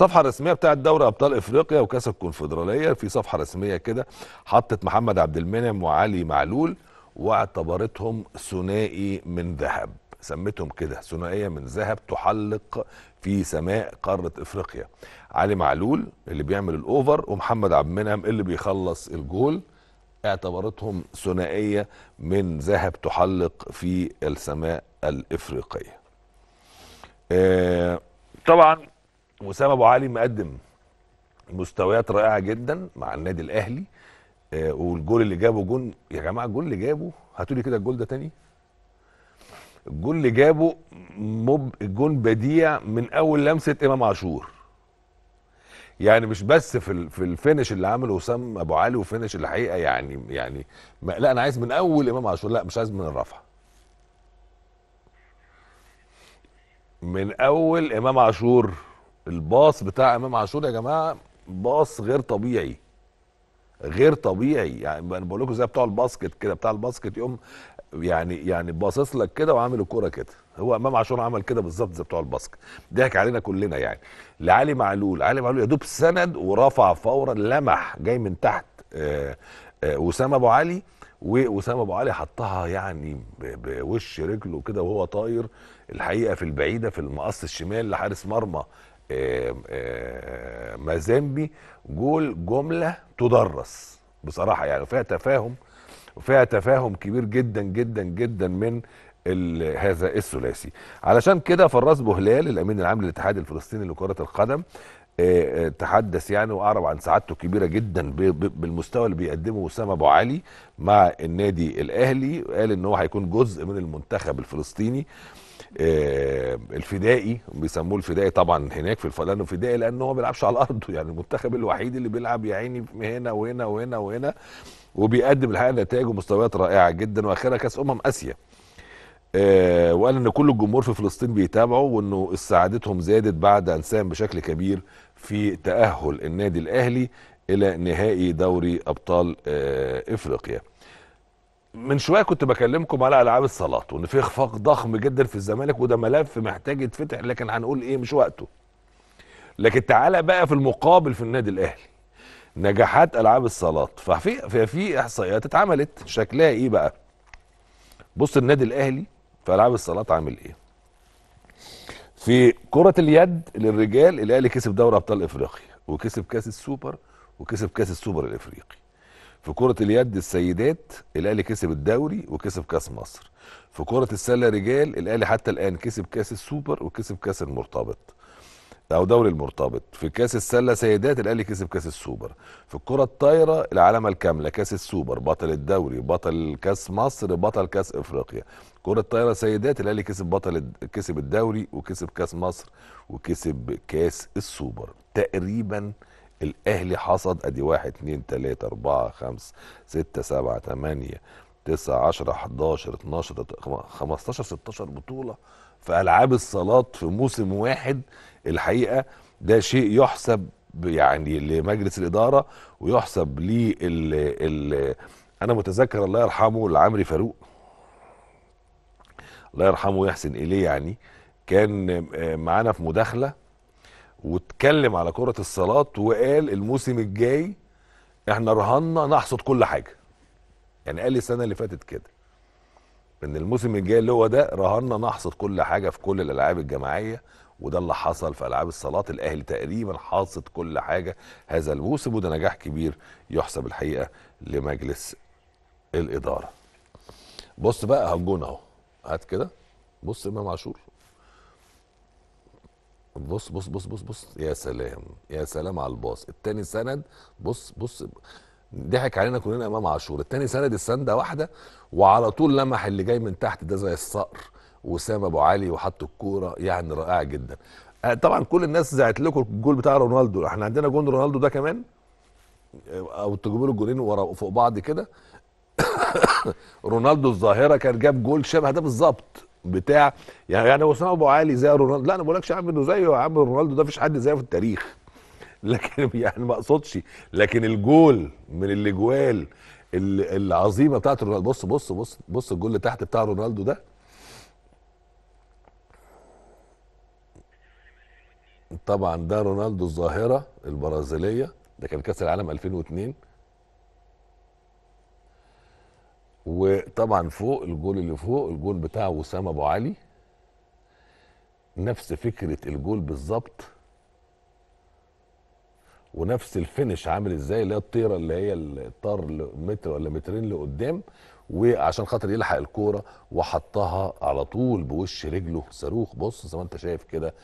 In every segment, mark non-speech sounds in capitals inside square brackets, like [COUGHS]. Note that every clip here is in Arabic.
الصفحة الرسمية بتاعت دوري أبطال إفريقيا وكأس الكونفدرالية في صفحة رسمية كده حطت محمد عبد المنعم وعلي معلول واعتبرتهم ثنائي من ذهب سمتهم كده ثنائية من ذهب تحلق في سماء قارة إفريقيا علي معلول اللي بيعمل الأوفر ومحمد عبد المنعم اللي بيخلص الجول اعتبرتهم ثنائية من ذهب تحلق في السماء الإفريقية آه طبعا وسام ابو علي مقدم مستويات رائعه جدا مع النادي الاهلي آه والجول اللي جابه جون يا جماعه الجول اللي جابه هاتوا لي كده الجول ده تاني الجول اللي جابه مب جون بديع من اول لمسه امام عاشور يعني مش بس في في الفينش اللي عمله وسام ابو علي وفينش الحقيقه يعني يعني لا انا عايز من اول امام عاشور لا مش عايز من الرفعه من اول امام عاشور الباص بتاع امام عاشور يا جماعه باص غير طبيعي غير طبيعي يعني انا بقول لكم زي بتوع الباسكت كده بتاع الباسكت يقوم يعني يعني باصص لك كده وعامل الكوره كده هو امام عاشور عمل كده بالظبط زي بتوع الباسكت ضحك علينا كلنا يعني لعلي معلول علي معلول يا دوب سند ورفع فورا لمح جاي من تحت اسامه آه، وسام ابو علي واسامه ابو علي حطها يعني بوش رجله كده وهو طاير الحقيقه في البعيده في المقص الشمال لحارس مرمى آه، آه، مازامبي جول جمله تدرس بصراحه يعني وفيها تفاهم وفيها تفاهم كبير جدا جدا جدا من هذا الثلاثي علشان كده فراس بهلال الامين العام للاتحاد الفلسطيني لكره القدم آه، تحدث يعني واعرب عن سعادته كبيره جدا بالمستوى اللي بيقدمه اسامه ابو علي مع النادي الاهلي وقال ان هو هيكون جزء من المنتخب الفلسطيني آه، الفدائي بيسموه الفدائي طبعا هناك في لانه فدائي لان هو ما بيلعبش على ارضه [LAUGHS] يعني المنتخب الوحيد اللي بيلعب يا عيني هنا وهنا وهنا وهنا وبيقدم الحقيقه نتائج ومستويات رائعه جدا واخرها كاس امم اسيا آه وقال ان كل الجمهور في فلسطين بيتابعه وانه سعادتهم زادت بعد ان ساهم بشكل كبير في تاهل النادي الاهلي الى نهائي دوري ابطال آه افريقيا من شويه كنت بكلمكم على العاب الصالات وان في اخفاق ضخم جدا في الزمالك وده ملف محتاج يتفتح لكن هنقول ايه مش وقته لكن تعالى بقى في المقابل في النادي الاهلي نجاحات العاب الصالات ففي في, في احصائيات اتعملت شكلها ايه بقى بص النادي الاهلي في العاب الصالات عامل ايه في كرة اليد للرجال الاهلي كسب دوري ابطال افريقيا وكسب كاس السوبر وكسب كاس السوبر الافريقي في كرة اليد السيدات الاهلي كسب الدوري وكسب كاس مصر في كرة السلة رجال الاهلي حتى الان كسب كاس السوبر وكسب كاس المرتبط او دوري المرتبط في كاس السله سيدات الاهلي كسب كاس السوبر في الكره الطايره العلامه الكامله كاس السوبر بطل الدوري بطل كاس مصر بطل كاس افريقيا كره الطايره سيدات الاهلي كسب بطل كسب الدوري وكسب كاس مصر وكسب كاس السوبر تقريبا الاهلي حصد ادي 1 2 3 4 5 6 7 8 9 10 11 12 15 16 بطوله في العاب الصالات في موسم واحد الحقيقه ده شيء يحسب يعني لمجلس الاداره ويحسب لي ال ال انا متذكر الله يرحمه لعمري فاروق الله يرحمه ويحسن اليه يعني كان آه، معانا في مداخله واتكلم على كرة الصالات وقال الموسم الجاي احنا رهنا نحصد كل حاجة يعني قال لي السنة اللي فاتت كده ان الموسم الجاي اللي هو ده رهنا نحصد كل حاجة في كل الالعاب الجماعية وده اللي حصل في العاب الصالات الاهلي تقريبا حاصد كل حاجة هذا الموسم وده نجاح كبير يحسب الحقيقة لمجلس الإدارة بص بقى هجون اهو هات كده بص امام عاشور بص بص بص بص بص يا سلام يا سلام على الباص التاني سند بص بص ضحك علينا كلنا امام عاشور التاني سند السنده واحده وعلى طول لمح اللي جاي من تحت ده زي الصقر وسام ابو علي وحط الكوره يعني رائعه جدا آه، طبعا كل الناس زعت لكم الجول بتاع رونالدو احنا عندنا جون رونالدو ده كمان آه، او تجيبوا له الجولين ورا فوق بعض كده [COUGHS] رونالدو الظاهره كان جاب جول شبه ده بالظبط بتاع يعني يعني وسام ابو علي زي رونالدو لا انا ما بقولكش يا عم انه زيه يا عم رونالدو ده فيش حد زيه في التاريخ [LAUGHS] لكن يعني ما اقصدش لكن الجول من الاجوال العظيمه بتاعت رونالدو بص بص بص بص الجول اللي تحت بتاع رونالدو ده طبعا ده رونالدو الظاهره البرازيليه ده كان كاس العالم 2002 وطبعا فوق الجول اللي فوق الجول بتاع وسام ابو علي نفس فكره الجول بالظبط ونفس الفينش عامل ازاي اللي هي الطيره اللي هي الطار متر ولا مترين لقدام وعشان خاطر يلحق الكوره وحطها على طول بوش رجله صاروخ بص زي ما انت شايف كده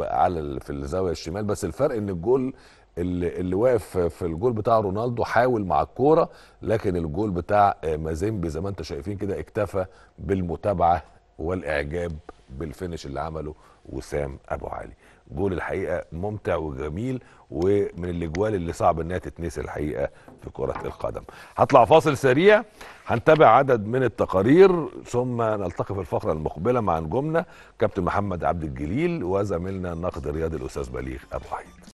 على في الزاويه الشمال بس الفرق ان الجول اللي, اللي واقف في الجول بتاع رونالدو حاول مع الكوره لكن الجول بتاع آه، مازيمبي زي ما انتم شايفين كده اكتفى بالمتابعه والاعجاب بالفينش اللي عمله وسام ابو علي جول الحقيقه ممتع وجميل ومن الاجوال اللي صعب انها تتنسي الحقيقه في كره القدم هطلع فاصل سريع هنتابع عدد من التقارير ثم نلتقي في الفقره المقبله مع نجومنا كابتن محمد عبد الجليل وزميلنا الناقد الرياضي الاستاذ بليغ ابو وحيد